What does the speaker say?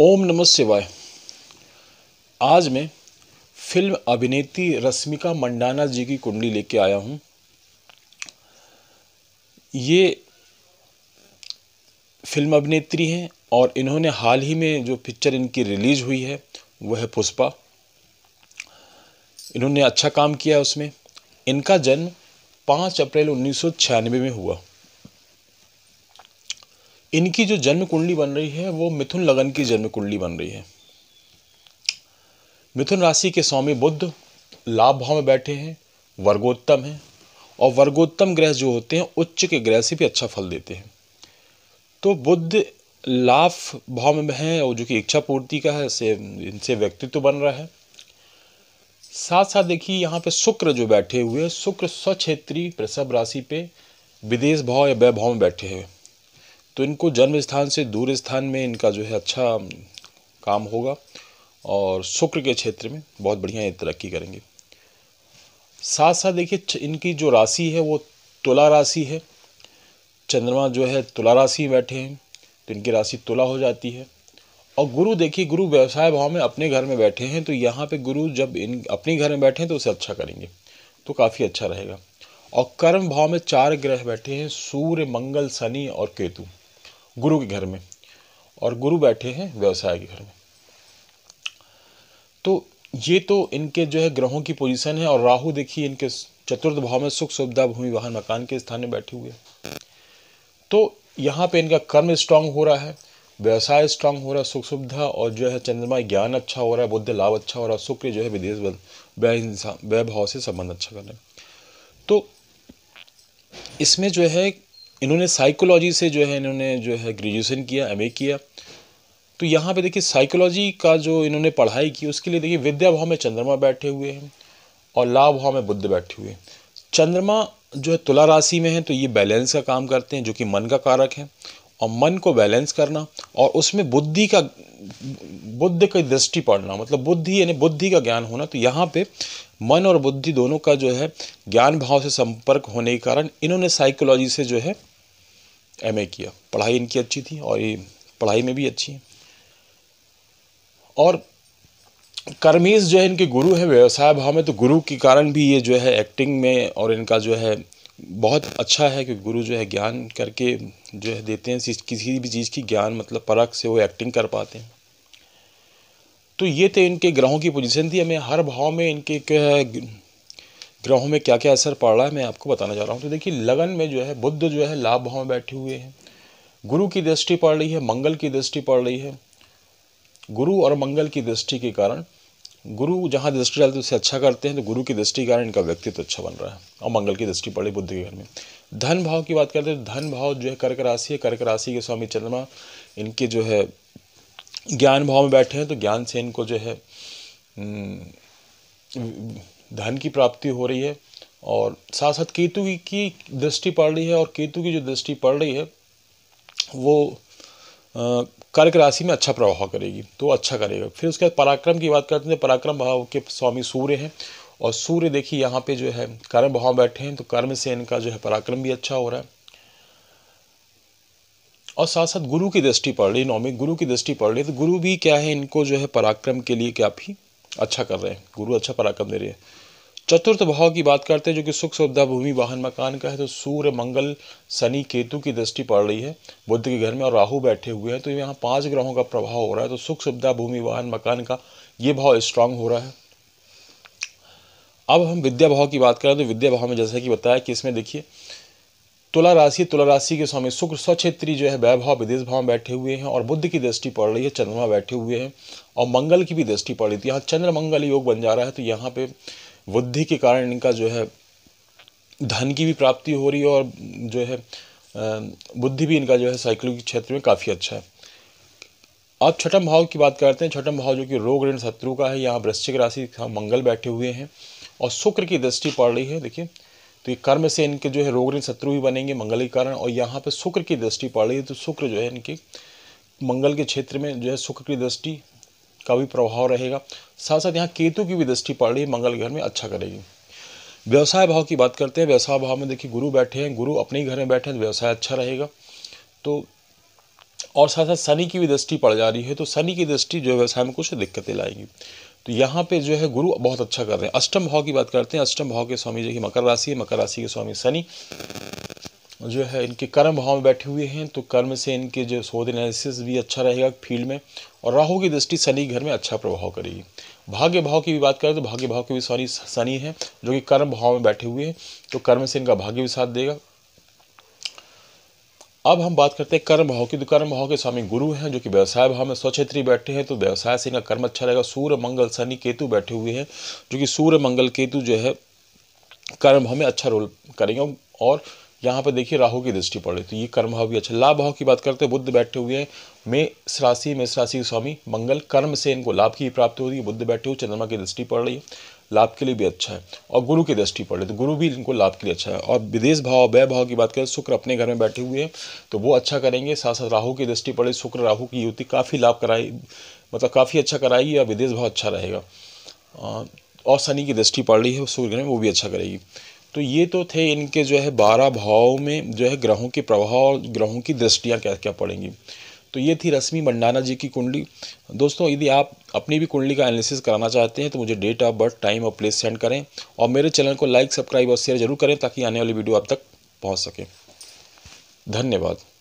ओम नमः शिवाय आज मैं फिल्म अभिनेत्री रश्मिका मंडाना जी की कुंडली लेके आया हूँ ये फिल्म अभिनेत्री हैं और इन्होंने हाल ही में जो पिक्चर इनकी रिलीज हुई है वह है पुष्पा इन्होंने अच्छा काम किया है उसमें इनका जन्म पाँच अप्रैल उन्नीस में हुआ इनकी जो जन्म कुंडली बन रही है वो मिथुन लगन की जन्म कुंडली बन रही है मिथुन राशि के स्वामी बुद्ध लाभ भाव में बैठे हैं वर्गोत्तम हैं और वर्गोत्तम ग्रह जो होते हैं उच्च के ग्रह से भी अच्छा फल देते हैं तो बुद्ध लाभ भाव में है और जो कि इच्छा पूर्ति का है से इनसे व्यक्तित्व बन रहा है साथ साथ देखिए यहाँ पे शुक्र जो बैठे हुए हैं शुक्र स्वक्षेत्री प्रसव राशि पे विदेश भाव या वैभाव में बैठे हैं तो इनको जन्म स्थान से दूर स्थान में इनका जो है अच्छा काम होगा और शुक्र के क्षेत्र में बहुत बढ़िया ये तरक्की करेंगे साथ साथ देखिए इनकी जो राशि है वो तुला राशि है चंद्रमा जो है तुला राशि में बैठे हैं तो इनकी राशि तुला हो जाती है और गुरु देखिए गुरु व्यवसाय भाव में अपने घर में बैठे हैं तो यहाँ पे गुरु जब इन अपने घर में बैठे हैं तो उसे अच्छा करेंगे तो काफ़ी अच्छा रहेगा और कर्म भाव में चार ग्रह बैठे हैं सूर्य मंगल शनि और केतु गुरु के घर में और गुरु बैठे हैं व्यवसाय के घर में तो ये तो इनके जो है ग्रहों की पोजीशन है और राहु देखिए इनके चतुर्थ भाव में सुख सुविधा भूमि वाहन मकान के स्थान में बैठे हुए तो यहाँ पे इनका कर्म स्ट्रांग हो रहा है व्यवसाय स्ट्रांग हो रहा है सुख सुविधा और जो है चंद्रमा ज्ञान अच्छा हो रहा है बुद्ध लाभ अच्छा हो रहा है शुक्र जो है विदेश वह भाव से संबंध अच्छा कर रहे हैं तो इसमें जो है इन्होंने साइकोलॉजी से जो है इन्होंने जो है ग्रेजुएशन किया एम किया तो यहाँ पे देखिए साइकोलॉजी का जो इन्होंने पढ़ाई की उसके लिए देखिए विद्या भाव में चंद्रमा बैठे हुए हैं और लाभ भाव में बुद्ध बैठे हुए हैं चंद्रमा जो है तुला राशि में है तो ये बैलेंस का काम करते हैं जो कि मन का कारक है और मन को बैलेंस करना और उसमें बुद्धि का बुद्ध की दृष्टि पड़ना मतलब बुद्धि यानी बुद्धि का ज्ञान होना तो यहाँ पे मन और बुद्धि दोनों का जो है ज्ञान भाव से संपर्क होने के कारण इन्होंने साइकोलॉजी से जो है एम किया पढ़ाई इनकी अच्छी थी और ये पढ़ाई में भी अच्छी है और कर्मीज जो है इनके गुरु हैं व्यवसाय भाव में तो गुरु के कारण भी ये जो है एक्टिंग में और इनका जो है बहुत अच्छा है कि गुरु जो है ज्ञान करके जो है देते हैं किसी भी चीज़ की ज्ञान मतलब परख से वो एक्टिंग कर पाते हैं तो ये थे इनके ग्रहों की पोजीशन थी हमें हर भाव में इनके ग्रहों में क्या क्या असर पड़ रहा है मैं आपको बताना चाह रहा हूँ तो देखिए लगन में जो है बुद्ध जो है लाभ भाव में बैठे हुए हैं गुरु की दृष्टि पड़ रही है मंगल की दृष्टि पड़ रही है गुरु और मंगल की दृष्टि के कारण गुरु जहाँ दृष्टि डालते उससे अच्छा करते हैं तो गुरु की दृष्टि के कारण इनका व्यक्तित्व अच्छा बन रहा है और मंगल की दृष्टि पड़ी बुद्ध के घर में धन भाव की बात करते हैं तो धन भाव जो है कर्क राशि है कर्क राशि के स्वामी चंद्रमा इनके जो है ज्ञान भाव में बैठे हैं तो ज्ञान से इनको जो है हम्म, धन की प्राप्ति हो रही है और साथ साथ केतु की दृष्टि पड़ रही है और केतु की जो दृष्टि पड़ रही है वो कर्क राशि में अच्छा प्रभाव करेगी तो अच्छा करेगा फिर उसके बाद पराक्रम की बात करते हैं पराक्रम भाव के स्वामी सूर्य हैं और सूर्य देखिए यहाँ पे जो है कर्म भाव बैठे हैं तो कर्म से इनका जो है पराक्रम भी अच्छा हो रहा है और साथ साथ गुरु की दृष्टि पड़ रही नौमी गुरु की दृष्टि पड़ रही तो गुरु भी क्या है इनको जो है पराक्रम के लिए काफ़ी अच्छा कर रहे हैं गुरु अच्छा पराक्रम दे रहे हैं चतुर्थ भाव की बात करते हैं जो कि सुख सुविधा भूमि वाहन मकान का है तो सूर्य मंगल शनि केतु की दृष्टि पड़ रही है बुद्ध के घर में और राहु बैठे हुए हैं तो यहाँ पांच ग्रहों का प्रभाव हो रहा है तो सुख सुविधा भूमि वाहन मकान का ये भाव स्ट्रांग हो रहा है अब हम विद्या भाव की बात करें तो विद्या भाव में जैसा कि बताया कि इसमें देखिए तुला राशि तुला राशि के स्वामी शुक्र स्वक्षेत्री जो है वैभव विदेश भाव बैठे हुए हैं और बुद्ध की दृष्टि पड़ रही है चंद्रमा बैठे हुए हैं और मंगल की भी दृष्टि पड़ रही थी यहाँ चंद्र मंगल योग बन जा रहा है तो यहाँ पे बुद्धि के कारण इनका जो है धन की भी प्राप्ति हो रही है और जो है बुद्धि भी इनका जो है साइकिल क्षेत्र में काफ़ी अच्छा है अब छठम भाव की बात करते हैं छठम भाव जो कि रोग ऋण शत्रु का है यहाँ वृश्चिक राशि मंगल बैठे हुए हैं और शुक्र की दृष्टि पड़ रही है देखिए तो ये कर्म से इनके जो है रोग शत्रु भी बनेंगे मंगल के कारण और यहाँ पे शुक्र की दृष्टि पड़ रही है तो शुक्र जो है इनके मंगल के क्षेत्र में जो है शुक्र की दृष्टि का भी प्रभाव रहेगा साथ साथ यहाँ केतु की भी दृष्टि पड़ रही है मंगल घर में अच्छा करेगी व्यवसाय भाव की बात करते हैं व्यवसाय भाव में देखिए गुरु बैठे हैं गुरु अपने ही घर में बैठे हैं तो व्यवसाय अच्छा रहेगा तो और साथ साथ शनि की भी दृष्टि पड़ जा रही है तो शनि की दृष्टि जो व्यवसाय में कुछ दिक्कतें लाएगी तो यहाँ पे जो है गुरु बहुत अच्छा कर रहे हैं अष्टम भाव की बात करते हैं अष्टम भाव के स्वामी जो की मकर राशि है मकर राशि के स्वामी शनि जो है इनके कर्म भाव में बैठे हुए हैं तो कर्म से इनके जो शोध एनालिसिस भी अच्छा रहेगा फील्ड में और राहु की दृष्टि शनि घर में अच्छा प्रभाव करेगी भाग्य भाव की भी बात करें तो भाग्य भाव के भी सॉरी शनि है जो कि कर्म भाव में बैठे हुए हैं तो कर्म से इनका भाग्य भी साथ देगा अब हम बात करते हैं कर्म भाव की तो कर्म भाव के स्वामी गुरु हैं जो कि व्यवसाय भाव में स्वक्षेत्री बैठे हैं तो व्यवसाय से इनका कर्म अच्छा रहेगा सूर्य मंगल शनि केतु बैठे हुए हैं जो कि सूर्य मंगल केतु जो है कर्म भाव में अच्छा रोल करेंगे और यहाँ पर देखिए राहु की दृष्टि पड़ रही तो ये कर्म भाव भी अच्छा लाभ भाव की बात करते हैं बुद्ध बैठे हुए हैं मेष राशि मेष राशि स्वामी मंगल कर्म से इनको लाभ की प्राप्ति हो रही है बुद्ध बैठे हुए चंद्रमा की दृष्टि पड़ रही है लाभ के लिए भी अच्छा है और गुरु की दृष्टि पड़े तो गुरु भी इनको लाभ के लिए अच्छा है और विदेश भाव वय भाव की बात करें शुक्र अपने घर में बैठे हुए हैं तो वो अच्छा करेंगे साथ साथ राहु की दृष्टि पड़े शुक्र राहु की युति काफ़ी लाभ कराई मतलब काफ़ी अच्छा कराएगी और विदेश भाव अच्छा रहेगा और शनि की दृष्टि पड़ रही है सूर्य ग्रह में वो भी अच्छा करेगी तो ये तो थे इनके जो है बारह भाव में जो है ग्रहों के प्रभाव और ग्रहों की दृष्टियाँ क्या क्या पड़ेंगी तो ये थी रश्मि मंडाना जी की कुंडली दोस्तों यदि आप अपनी भी कुंडली का एनालिसिस कराना चाहते हैं तो मुझे डेट ऑफ बर्थ टाइम और प्लेस सेंड करें और मेरे चैनल को लाइक सब्सक्राइब और शेयर जरूर करें ताकि आने वाली वीडियो आप तक पहुँच सके धन्यवाद